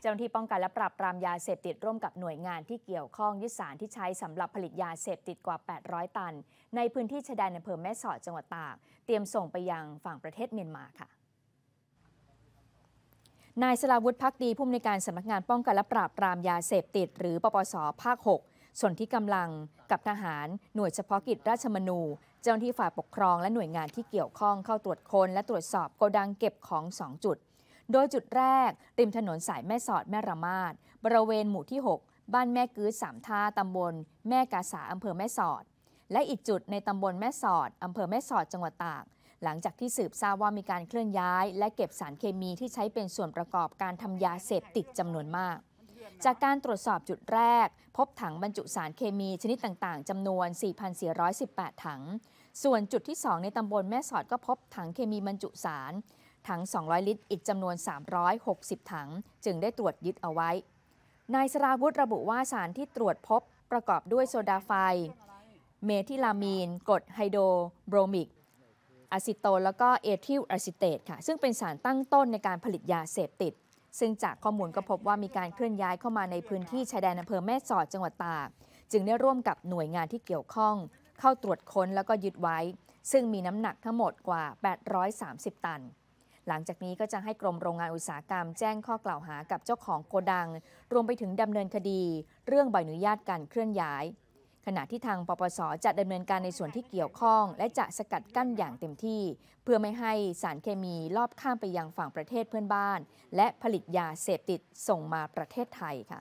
เจ้าหน้าที่ป้องกันและปราบปรามยาเสพติดร่วมกับหน่วยงานที่เกี่ยวข้องยึดสารที่ใช้สำหรับผลิตยาเสพติดกว่า 800 ตัน ในพื้นที่ชายแดนอำเภอแม่สอดจังหวัดตากเตรียมส่งไปยังฝั่งประเทศเมียนมาค่ะ นายสลาวุฒิพักดีผู้อำนวยการสำนักงานป้องกันและปราบปรามยาเสพติด หรือปปส ภาค 6ส่วนที่กำลังกับทหารหน่วยเฉพาะกิจราชมนูเจ้าหน้าที่ฝ่ายปกครองและหน่วยงานที่เกี่ยวข้องเข้าตรวจค้นและตรวจสอบโกดังเก็บของ2จุดโดยจุดแรกริมถนนสายแม่สอดแม่ระมาด บริเวณหมู่ที่ 6 บ้านแม่กื้อสามท่าตำบลแม่กาสาอำเภอแม่สอด และอีกจุดในตำบลแม่สอด อำเภอแม่สอด จังหวัดตาก หลังจากที่สืบทราบว่ามีการเคลื่อนย้าย และเก็บสารเคมีที่ใช้เป็นส่วนประกอบการทำยาเสพติดจำนวนมาก จากการตรวจสอบจุดแรก พบถังบรรจุสารเคมีชนิดต่าง ๆจำนวน 4,418ถัง ส่วนจุดที่ 2 ในตำบลแม่สอดก็พบถังเคมีบรรจุสารทั้ง200ลิตร อีกจำนวน 360ถัง จึงได้ตรวจยึดเอาไว้ นายสราวุธระบุว่าสารที่ตรวจพบประกอบด้วยโซดาไฟ เมทิลามีน กรดไฮโดรโบรมิกอะซิโต แล้วก็เอทิลอะซิเตตค่ะ ซึ่งเป็นสารตั้งต้นในการผลิตยาเสพติด ซึ่งจากข้อมูลก็พบว่ามีการเคลื่อนย้ายเข้ามาในพื้นที่ชายแดนอำเภอแม่สอดจังหวัดตากจึงได้ร่วมกับหน่วยงานที่เกี่ยวข้อง เข้าตรวจค้นแล้วก็ยึดไว้ ซึ่งมีน้ำหนักทั้งหมดกว่า 830 ตันหลังจากนี้ก็จะให้กรมโรงงานอุตสาหกรรมแจ้งข้อกล่าวหากับเจ้าของโกดัง รวมไปถึงดำเนินคดี เรื่องใบอนุญาตการเคลื่อนย้ายขณะที่ทางปปส จะดำเนินการในส่วนที่เกี่ยวข้อง และจะสกัดกั้นอย่างเต็มที่ เพื่อไม่ให้สารเคมีลอบข้ามไปยังฝั่งประเทศเพื่อนบ้าน และผลิตยาเสพติดส่งมาประเทศไทยค่ะ